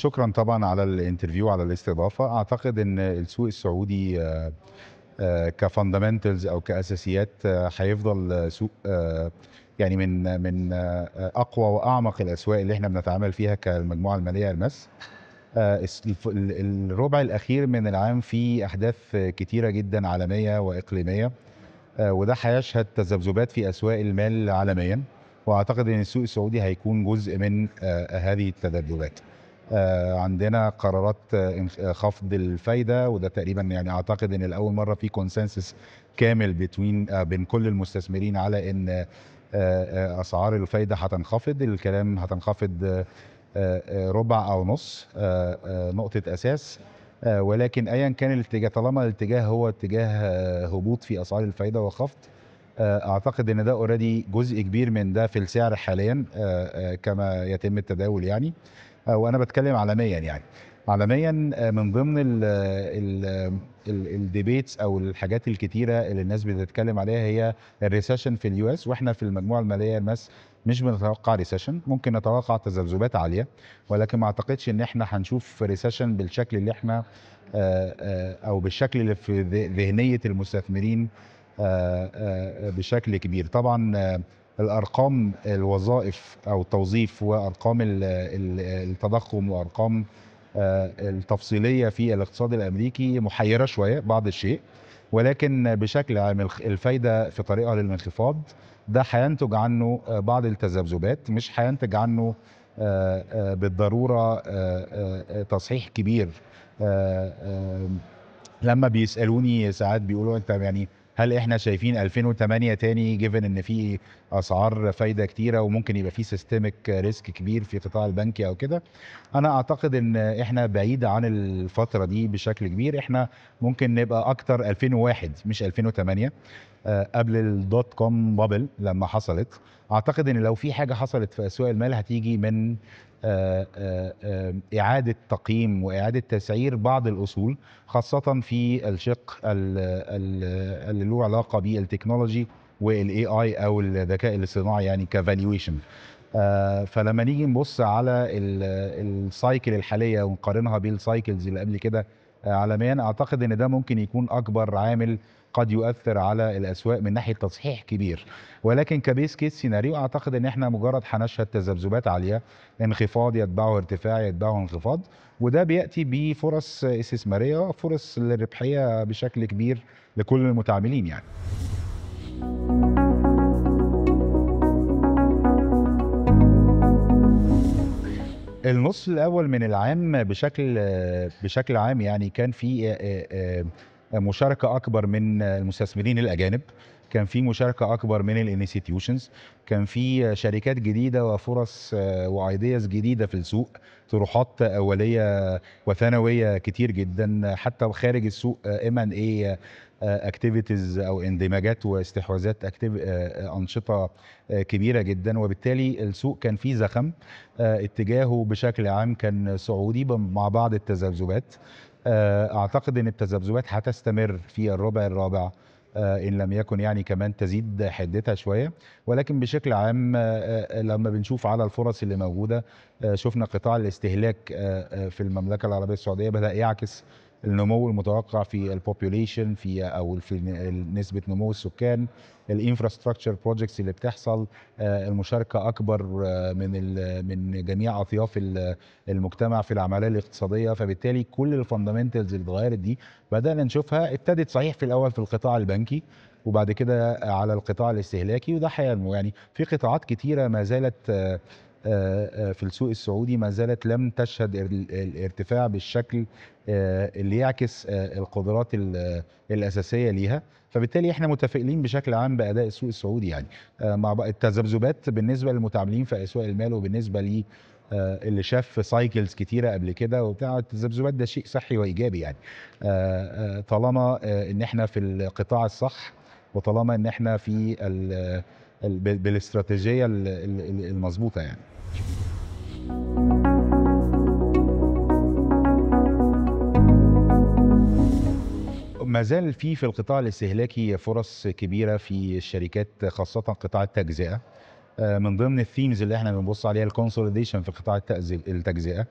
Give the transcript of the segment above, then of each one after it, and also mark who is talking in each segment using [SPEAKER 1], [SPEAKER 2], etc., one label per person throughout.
[SPEAKER 1] شكرا طبعا على الانترفيو على الاستضافه اعتقد ان السوق السعودي آه، آه، كفاندمنتلز او كاساسيات آه، هيفضل سوق يعني من من اقوى واعمق الاسواق اللي احنا بنتعامل فيها كالمجموعه الماليه يعني المس الربع الاخير من العام فيه احداث كتيره جدا عالميه واقليميه وده هيشهد تذبذبات في اسواق المال عالميا واعتقد ان السوق السعودي هيكون جزء من هذه التذبذبات آه، عندنا قرارات آه، آه، خفض الفايده وده تقريبا يعني اعتقد ان لاول مره في كونسنسس كامل بين بين كل المستثمرين على ان اسعار الفايده هتنخفض الكلام هتنخفض ربع او نص نقطه اساس ولكن ايا كان الاتجاه طالما الاتجاه هو اتجاه هبوط في اسعار الفايده وخفض اعتقد ان ده اوريدي جزء كبير من ده في السعر حاليا كما يتم التداول يعني آه، وانا بتكلم عالميا يعني عالميا آه، من ضمن الديبيتس او الحاجات الكتيره اللي الناس بتتكلم عليها هي الريسيشن في اليو اس واحنا في المجموعه الماليه الناس مش بنتوقع ريسيشن ممكن نتوقع تذبذبات عاليه ولكن ما اعتقدش ان احنا هنشوف ريسيشن بالشكل اللي احنا آه، او بالشكل اللي في ذهنيه المستثمرين بشكل كبير طبعا الارقام الوظائف او التوظيف وارقام التضخم وارقام آه، التفصيليه في الاقتصاد الامريكي محيره شويه بعض الشيء ولكن بشكل عام الفايده في طريقها للانخفاض ده هينتج عنه آه، بعض التذبذبات مش هينتج عنه آه، بالضروره تصحيح كبير لما بيسالوني ساعات بيقولوا انت يعني هل احنا شايفين 2008 تاني جيفن ان في اسعار فايده كتيره وممكن يبقى في سيستمك ريسك كبير في القطاع البنكي او كده انا اعتقد ان احنا بعيد عن الفتره دي بشكل كبير احنا ممكن نبقى اكتر 2001 مش 2008 آه، قبل الدوت كوم بابل لما حصلت اعتقد ان لو في حاجه حصلت في اسواق المال هتيجي من آه، آه، آه، إعادة تقييم وإعادة تسعير بعض الأصول خاصة في الشق اللي له علاقة بالتكنولوجي والاي اي او الذكاء الاصطناعي يعني كفالويشن آه فلما نيجي نبص على السايكل الحاليه ونقارنها بالسايكلز اللي قبل كده عالميا اعتقد ان ده ممكن يكون اكبر عامل قد يؤثر على الاسواق من ناحيه تصحيح كبير ولكن كبيس كيس سيناريو اعتقد ان احنا مجرد هنشهد تذبذبات عاليه انخفاض يتبعه ارتفاع يتبعه انخفاض وده بياتي بفرص استثماريه فرص للربحيه بشكل كبير لكل المتعاملين يعني النص الاول من العام بشكل بشكل عام يعني كان في مشاركه اكبر من المستثمرين الاجانب كان في مشاركه اكبر من الانستتيوشنز كان في شركات جديده وفرص آه، وايديز جديده في السوق طروحات اوليه وثانويه كتير جدا حتى خارج السوق ام ان اي اكتيفيتيز او اندماجات واستحواذات آه، آه، انشطه كبيره جدا وبالتالي السوق كان فيه زخم اتجاهه بشكل عام كان سعودي مع بعض التذبذبات آه، اعتقد ان التذبذبات هتستمر في الربع الرابع آه، ان لم يكن يعني كمان تزيد حدتها شويه ولكن بشكل عام آه، لما بنشوف على الفرص اللي موجوده شفنا قطاع الاستهلاك في المملكه العربيه السعوديه بدا يعكس النمو المتوقع في البوبوليشن في او في نسبه نمو السكان الانفراستراكشر بروجكتس اللي بتحصل آه، المشاركه اكبر آه، من من جميع اطياف المجتمع في العمليه الاقتصاديه فبالتالي كل الفاندمنتالز اللي اتغيرت دي بدانا نشوفها ابتدت صحيح في الاول في القطاع البنكي وبعد كده على القطاع الاستهلاكي وده حينمو يعني في قطاعات كتيره ما زالت آه، آه، آه، في السوق السعودي ما زالت لم تشهد الارتفاع بالشكل آه، اللي يعكس القدرات الاساسيه ليها فبالتالي احنا متفائلين بشكل عام باداء السوق السعودي يعني مع التذبذبات بالنسبه للمتعاملين في اسواق المال وبالنسبه لي اللي شاف سايكلز كتيره قبل كده وبتاع التذبذبات ده شيء صحي وايجابي يعني طالما ان احنا في القطاع الصح وطالما ان احنا في بالاستراتيجيه المظبوطه يعني ما زال في في القطاع الاستهلاكي فرص كبيره في الشركات خاصه قطاع التجزئه آه، من ضمن الثيمز اللي احنا بنبص عليها الكونسوليديشن في قطاع التجزئه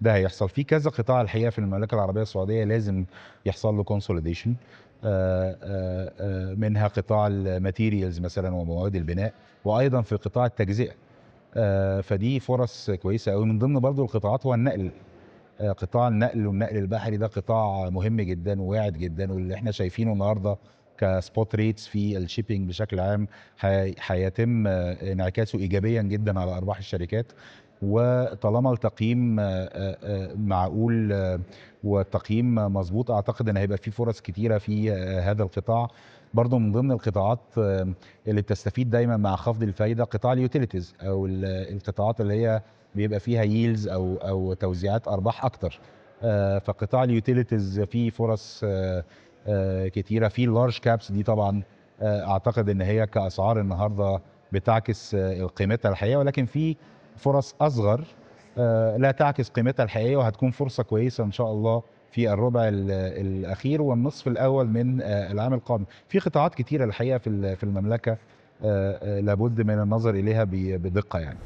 [SPEAKER 1] ده هيحصل في كذا قطاع الحقيقه في المملكه العربيه السعوديه لازم يحصل له كونسوليديشن آه، آه، منها قطاع الماتيريالز مثلا ومواد البناء وايضا في قطاع التجزئه فدي فرص كويسه قوي من ضمن برضو القطاعات هو النقل قطاع النقل والنقل البحري ده قطاع مهم جدا وواعد جدا واللي احنا شايفينه النهارده كسبوت ريتس في الشيبينج بشكل عام هيتم آه، انعكاسه ايجابيا جدا على ارباح الشركات وطالما التقييم آه، آه، معقول والتقييم مظبوط اعتقد ان هيبقى في فرص كتيره في هذا القطاع برضه من ضمن القطاعات اللي بتستفيد دايما مع خفض الفايده قطاع اليوتيليتيز او القطاعات اللي هي بيبقى فيها ييلز او او توزيعات ارباح اكتر فقطاع اليوتيليتيز فيه فرص آه، كتيره في اللارج كابس دي طبعا آه، اعتقد ان هي كاسعار النهارده بتعكس آه، قيمتها الحقيقيه ولكن في فرص اصغر لا تعكس قيمتها الحقيقيه وهتكون فرصه كويسه ان شاء الله في الربع الاخير والنصف الاول من العام القادم في قطاعات كتيره الحقيقه في المملكه لابد من النظر اليها بدقه يعني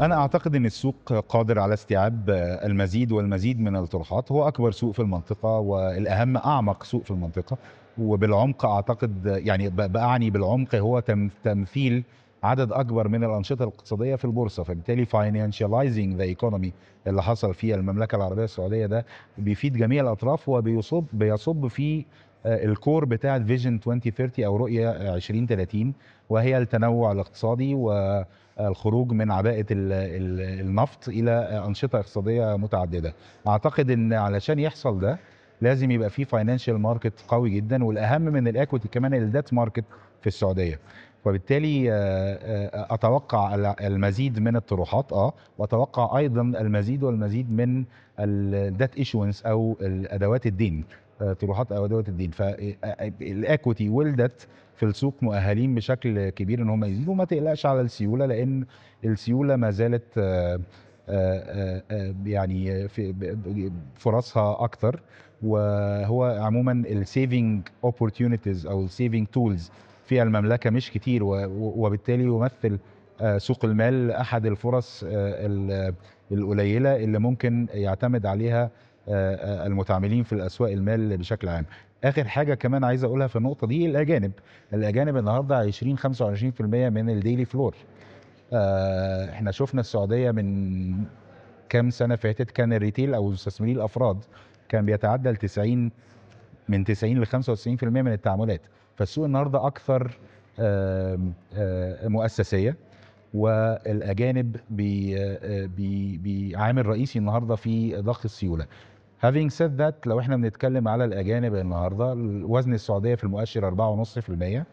[SPEAKER 1] أنا أعتقد أن السوق قادر على استيعاب المزيد والمزيد من الطروحات هو أكبر سوق في المنطقة والأهم أعمق سوق في المنطقة وبالعمق أعتقد يعني بأعني بالعمق هو تمثيل عدد اكبر من الانشطه الاقتصاديه في البورصه فبالتالي financializing ذا ايكونومي اللي حصل في المملكه العربيه السعوديه ده بيفيد جميع الاطراف وبيصب بيصب في آه، الكور بتاعه فيجن 2030 او رؤيه 2030 وهي التنوع الاقتصادي والخروج من عباءه النفط الى انشطه اقتصاديه متعدده اعتقد ان علشان يحصل ده لازم يبقى في فاينانشال ماركت قوي جدا والاهم من الاكويتي كمان الديت ماركت في السعوديه وبالتالي آه، آه، اتوقع المزيد من الطروحات اه واتوقع ايضا المزيد والمزيد من الديت ايشونس او ادوات الدين آه، طروحات او ادوات الدين فالاكوتي آه، آه، ولدت في السوق مؤهلين بشكل كبير ان هم يزيدوا وما تقلقش على السيوله لان السيوله ما زالت يعني في فرصها اكثر وهو عموما السيفنج اوبورتيونيتيز او السيفنج تولز في المملكه مش كتير وبالتالي يمثل سوق المال احد الفرص القليله اللي ممكن يعتمد عليها آه، آه، المتعاملين في الاسواق المال بشكل عام اخر حاجه كمان عايز اقولها في النقطه دي الاجانب الاجانب النهارده 20 25% من الديلي فلور آه، احنا شفنا السعوديه من كام سنه فاتت كان الريتيل او مستثمري الافراد كان بيتعدى 90 من 90 ل 95% من التعاملات فالسوق النهارده اكثر مؤسسيه والاجانب بي بي بي عامل رئيسي النهارده في ضخ السيوله هافينج سيد ذات لو احنا بنتكلم على الاجانب النهارده وزن السعوديه في المؤشر 4.5%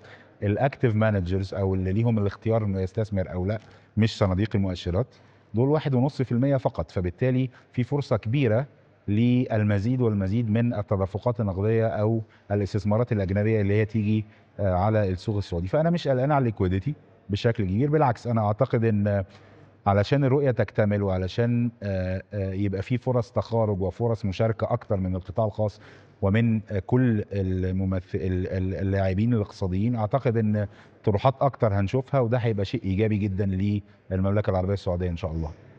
[SPEAKER 1] الاكتف مانجرز او اللي ليهم الاختيار انه يستثمر او لا مش صناديق المؤشرات دول 1.5% فقط فبالتالي في فرصه كبيره للمزيد والمزيد من التدفقات النقديه او الاستثمارات الاجنبيه اللي هي تيجي آه، على السوق السعودي فانا مش قلقان على الليكويديتي بشكل كبير بالعكس انا اعتقد ان علشان الرؤيه تكتمل وعلشان آه، آه، يبقى في فرص تخارج وفرص مشاركه اكتر من القطاع الخاص ومن آه، كل الممثل اللاعبين الاقتصاديين اعتقد ان طروحات اكتر هنشوفها وده هيبقى شيء ايجابي جدا للمملكه العربيه السعوديه ان شاء الله